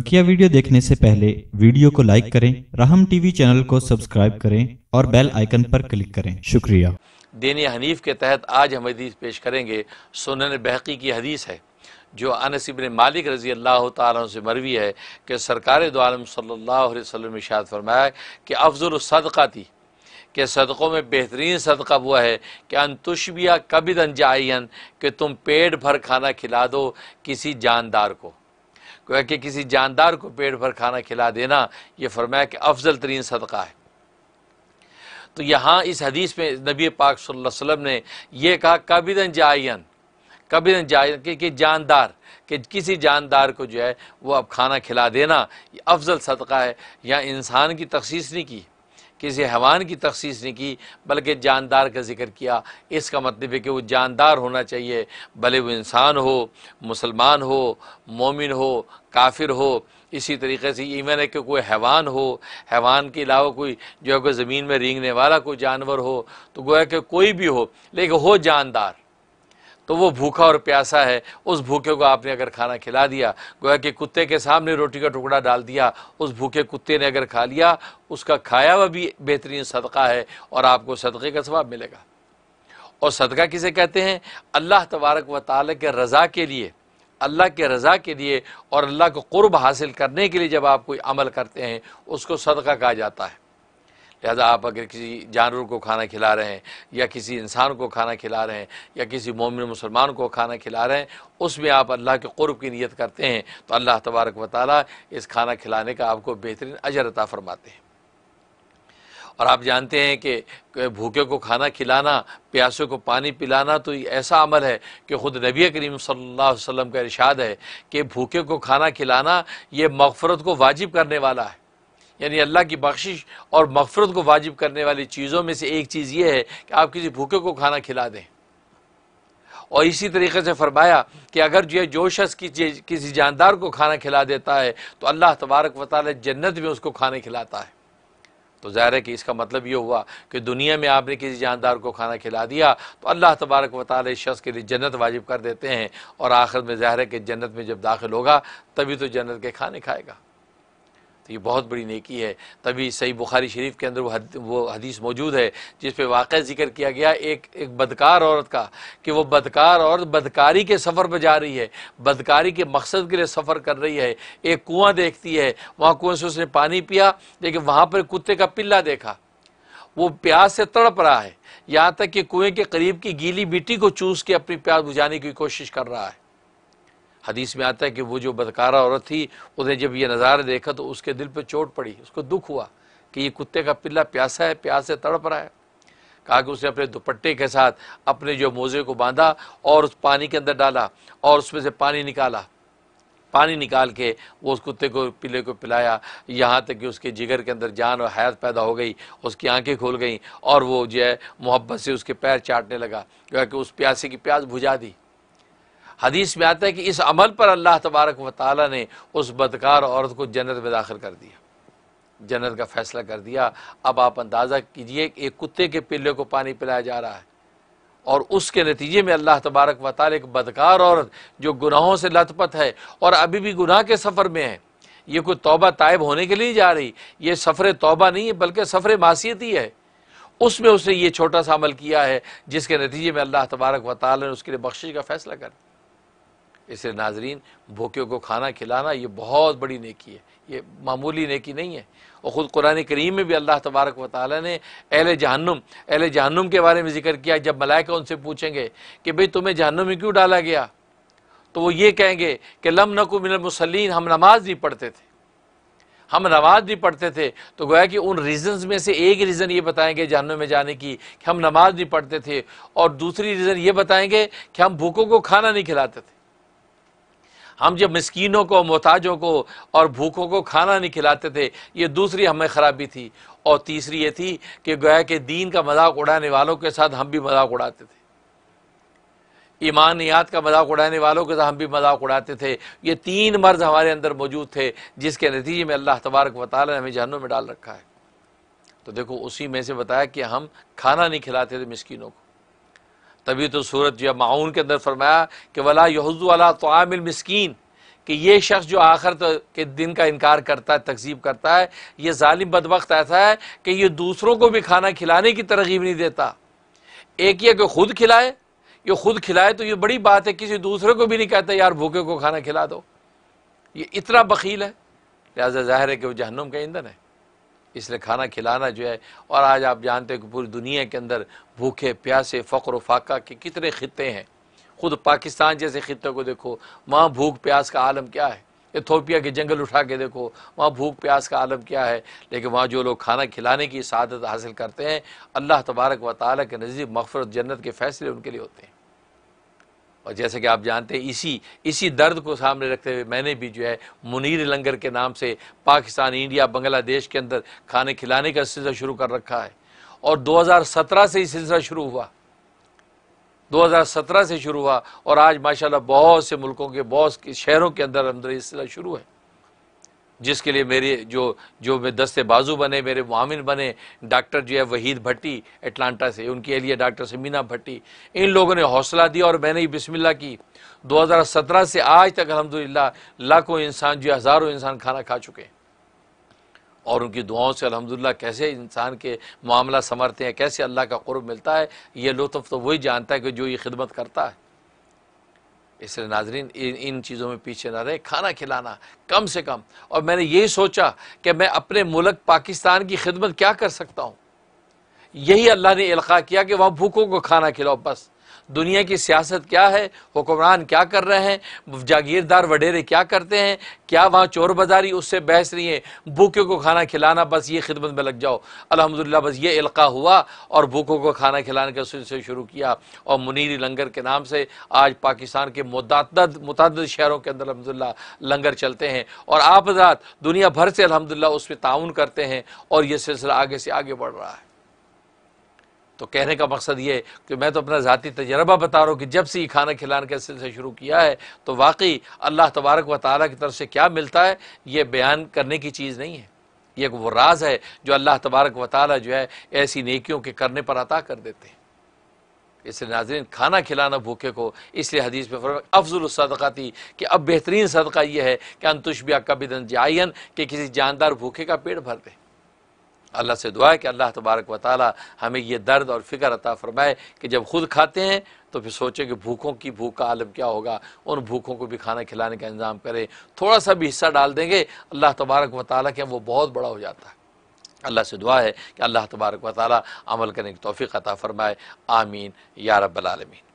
बकिया वीडियो देखने से पहले वीडियो को लाइक करें रहम टीवी चैनल को सब्सक्राइब करें और बेल आइकन पर क्लिक करें शुक्रिया दीन हनीफ के तहत आज हम हदीस पेश करेंगे सुनन बहकी की हदीस है जो अनस इबन मालिक रज़ी अल्लाह तु से मरवी है कि सरकार दो आलम सल्ला वसम फरमाया कि अफजल सदका थी कि सदक़ों में बेहतरीन सदका हुआ है कि अनतुशबिया कबिद अनजाइन कि तुम पेट भर खाना खिला दो किसी जानदार को कि किसी जानदार को पेट भर खाना खिला देना यह फरमाया कि अफजल तरीन सदका है तो यहाँ इस हदीस में नबी पाक वसल्लम ने यह कहा कबीदन जायन कबीदन जायन कि, कि जानदार कि किसी जानदार को जो है वह अब खाना खिला देना अफजल सदका है यहाँ इंसान की तखसीस नहीं की किसी हैवान की तखसीस नहीं की बल्कि जानदार का जिक्र किया इसका मतलब है कि वो जानदार होना चाहिए भले वो इंसान हो मुसलमान हो मोमिन हो काफिर हो इसी तरीके से इवन है कि कोई हैवान हो हैवान के अलावा कोई जो है कोई ज़मीन में रेंगने वाला कोई जानवर हो तो गोया कि कोई भी हो लेकिन हो जानदार तो वो भूखा और प्यासा है उस भूखे को आपने अगर खाना खिला दिया गोया कि कुत्ते के सामने रोटी का टुकड़ा डाल दिया उस भूखे कुत्ते ने अगर खा लिया उसका खाया हुआ भी बेहतरीन सदका है और आपको सदक़े का स्वाब मिलेगा और सदका किसे कहते हैं अल्लाह तबारक व ताल के रज़ा के लिए अल्लाह के रज़ा के लिए और अल्लाह को क़ुरब हासिल करने के लिए जब आप कोई अमल करते हैं उसको सदका कहा जाता है लिहाजा आप अगर किसी जानवर को खाना खिला रहे हैं या किसी इंसान को खाना खिला रहे हैं या किसी मोमिन मुसलमान को खाना खिला रहे हैं उसमें आप अल्लाह के क़ुरब की नीयत करते हैं तो अल्लाह तबारक व इस खाना खिलाने का आपको बेहतरीन अजर अता फरमाते हैं और आप जानते हैं कि भूखे को खाना खिलाना प्यासे को पानी पिलाना तो ऐसा अमल है कि ख़ुद नबी करीम सल्लल्लाहु अलैहि वसल्लम का इरशाद है कि भूखे को खाना खिलाना ये मगफरत को वाजिब करने वाला है यानी अल्लाह की बख्शिश और मफफरत को वाजिब करने वाली चीज़ों में से एक चीज़ यह है कि आप किसी भूखे को खाना खिला दें और इसी तरीके से फरमाया कि अगर जो है जो शख्स किसी किसी जानदार को खाना खिला देता है तो अल्लाह तबारक वाली जन्नत में उसको खाना खिलाता है तो ज़ाहिर है कि इसका मतलब ये हुआ कि दुनिया में आपने किसी जानदार को खाना खिला दिया तो अल्लाह तबारक वाली इस शख्स के लिए जन्नत वाजिब कर देते हैं और आखिर में ज़ाहिर है कि जन्नत में जब दाखिल होगा तभी तो जन्नत के खाने खाएगा तो ये बहुत बड़ी नेकी है तभी सही बुखारी शरीफ के अंदर वो हद, वो हदीस मौजूद है जिस पे वाक़ जिक्र किया गया एक एक बदकार औरत का कि वो बदकार औरत बदकारी के सफ़र पर जा रही है बदकारी के मकसद के लिए सफ़र कर रही है एक कुआं देखती है वहाँ कुएँ से उसने पानी पिया लेकिन वहाँ पर कुत्ते का पिल्ला देखा वो प्यास से तड़प रहा है यहाँ तक कि कुएं के करीब की गीली मिट्टी को चूस के अपनी प्यास बुझाने की कोशिश कर रहा है हदीस में आता है कि वो जो बदकारा औरत थी उसने जब ये नज़ारा देखा तो उसके दिल पर चोट पड़ी उसको दुख हुआ कि ये कुत्ते का पिल्ला प्यासा है प्यास से तड़प रहा है कहा कि उसने अपने दुपट्टे के साथ अपने जो मोज़े को बांधा और उस पानी के अंदर डाला और उसमें से पानी निकाला पानी निकाल के वो उस कुत्ते को पिले को पिलाया यहाँ तक कि उसके जिगर के अंदर जान और हयात पैदा हो गई उसकी आंखें खोल गईं और वो जो है मोहब्बत से उसके पैर चाटने लगा क्योंकि उस प्यासे की प्यास बुझा दी हदीस में आता है कि इस अमल पर अल्लाह तबारक व ताली ने उस बदकार औरत को जन्नत में दाखिल कर दिया जन्नत का फैसला कर दिया अब आप अंदाज़ा कीजिए कि एक कुत्ते के पिल्ले को पानी पिलाया जा रहा है और उसके नतीजे में अल्लाह तबारक व ताल एक बदकार औरत जो गुनाहों से लथपथ है और अभी भी गुनाह के सफ़र में है ये कोई तोबा तायब होने के लिए जा रही ये सफरे तोबा नहीं है बल्कि सफरे मासियत ही है उसमें उसने ये छोटा सा अमल किया है जिसके नतीजे में अल्लाह तबारक व ताल ने उसके लिए बख्शिश का फ़ैसला कर दिया इसे नाजरीन भूखियों को खाना खिलाना ये बहुत बड़ी नेकी है ये मामूली नेकी नहीं है और ख़ुद कुरान करीम में भी अल्लाह तबारक व ताली ने अहल जहन्नुम अहल जहन्नुम के बारे में जिक्र किया जब मलाइका उनसे पूछेंगे कि भाई तुम्हें जहन्नुम में क्यों डाला गया तो वो ये कहेंगे कि लम नकु मिनमसलिन हम नमाज नहीं पढ़ते थे हम नमाज नहीं पढ़ते थे तो गोया कि उन रीजंस में से एक रीज़न ये बताएंगे जहनम में जाने की कि हम नमाज नहीं पढ़ते थे और दूसरी रीज़न ये बताएंगे कि हम भूखों को खाना नहीं खिलाते थे हम जब मस्किनों को मोहताजों को और भूखों को खाना नहीं खिलाते थे ये दूसरी हमें ख़राबी थी और तीसरी ये थी कि गोया के दीन का मजाक उड़ाने वालों के साथ हम भी मजाक उड़ाते थे ईमानियात का मजाक उड़ाने वालों के साथ हम भी मजाक उड़ाते थे ये तीन मर्ज हमारे अंदर मौजूद थे जिसके नतीजे में अल्लाह तबारक वाले ने हमें जहनों में डाल रखा है तो देखो उसी में से बताया कि हम खाना नहीं खिलाते थे मस्किनों को तभी तो सूरत या माउन के अंदर फरमाया कि वला यहजू अला आमिल मस्किन कि ये शख्स जो आखिर तो के दिन का इनकार करता है तकजीब करता है ये ालिम बदबक ऐसा है कि ये दूसरों को भी खाना खिलाने की तरगीब नहीं देता एक ये कि खुद खिलाए ये खुद खिलाए तो ये बड़ी बात है किसी दूसरे को भी नहीं कहता यार भूखे को खाना खिला दो ये इतना बकील है लिहाजा जाहिर है कि वो जहन्नुम का ईंधन है इसलिए खाना खिलाना जो है और आज आप जानते हैं कि पूरी दुनिया के अंदर भूखे प्यासे फ़ख्र फाका के कितने ख़त्े हैं खुद पाकिस्तान जैसे ख़त्े को देखो वहाँ भूख प्यास का आलम क्या है एथोपिया के जंगल उठा के देखो वहाँ भूख प्यास का आलम क्या है लेकिन वहाँ जो लोग खाना खिलाने की शादत हासिल करते हैं अल्लाह तबारक व ताली के नजीब मफफरत जन्नत के फ़ैसले उनके लिए होते हैं और जैसे कि आप जानते हैं इसी इसी दर्द को सामने रखते हुए मैंने भी जो है मुनीर लंगर के नाम से पाकिस्तान इंडिया बांग्लादेश के अंदर खाने खिलाने का सिलसिला शुरू कर रखा है और 2017 से ही सिलसिला शुरू हुआ 2017 से शुरू हुआ और आज माशाल्लाह बहुत से मुल्कों के बहुत शहरों के अंदर अंदर ये सिलसिला शुरू है जिसके लिए मेरे जो जो दस्ते बाजू बने मेरे मामिन बने डॉक्टर जो है वहीद भट्टी एटलांटा से उनकी अहलिए डॉक्टर समीना भट्टी इन लोगों ने हौसला दिया और मैंने ही बिस्मिल्ला की 2017 से आज तक अलहमदिल्ला लाखों इंसान जो हज़ारों इंसान खाना खा चुके हैं और उनकी दुआओं से अलहमदिल्ला कैसे इंसान के मामला संवरते हैं कैसे अल्लाह का क़ुरब मिलता है ये लुत्फ़ तो वही जानता है कि जो ये खिदमत करता है इसलिए नाजरीन इन इन चीज़ों में पीछे ना रहे खाना खिलाना कम से कम और मैंने यही सोचा कि मैं अपने मुल्क पाकिस्तान की खिदमत क्या कर सकता हूँ यही अल्लाह ने इल्का किया कि वहाँ भूखों को खाना खिलाओ बस दुनिया की सियासत क्या है हुक्मरान क्या कर रहे हैं जागीरदार वडेरे क्या करते हैं क्या वहाँ चोर बाजारी उससे बहस रही है भूखे को खाना खिलाना बस ये खिदमत में लग जाओ अलहमदिल्ला बस ये इलका हुआ और भूखों को खाना खिलाने का सिलसिला शुरू किया और मुनीरी लंगर के नाम से आज पाकिस्तान के मुतद मुतद शहरों के अंदर अलहमदिल्ला लंगर चलते हैं और आप दुनिया भर से अलहमदिल्ला उसमें ताउन करते हैं और यह सिलसिला आगे से आगे बढ़ रहा है तो कहने का मकसद ये कि मैं तो अपना ज़ाती तजर्बा बता रहा हूँ कि जब से ये खाना खिलाने का सिलसिला शुरू किया है तो वाकई अल्लाह तबारक व ताली की तरफ से क्या मिलता है ये बयान करने की चीज़ नहीं है ये वो राज है जो अल्लाह तबारक व ताली जो है ऐसी नेकियों के करने पर अता कर देते हैं इसलिए नाजरीन खाना खिलाना भूखे को इसलिए हदीस में फरमा अफजल सदका थी कि अब बेहतरीन सदका यह है कि अंतुशबिया कबिदन जायन कि किसी जानदार भूखे का पेट भर दें अल्लाह से दुआ है कि अल्लाह तबारक व ताली हमें यह दर्द और फ़िक्र अता फ़रमाए कि जब खुद खाते हैं तो फिर सोचें कि भूखों की भूख का आलम क्या होगा उन भूखों को भी खाना खिलाने का इंतज़ाम करें थोड़ा सा भी हिस्सा डाल देंगे अल्लाह तबारक व ताली के वो बहुत बड़ा हो जाता है अल्लाह से दुआ है कि अल्लाह तबारक व ताली अमल करने की तोफ़ी अता फ़रमाए आमीन या रबालमीन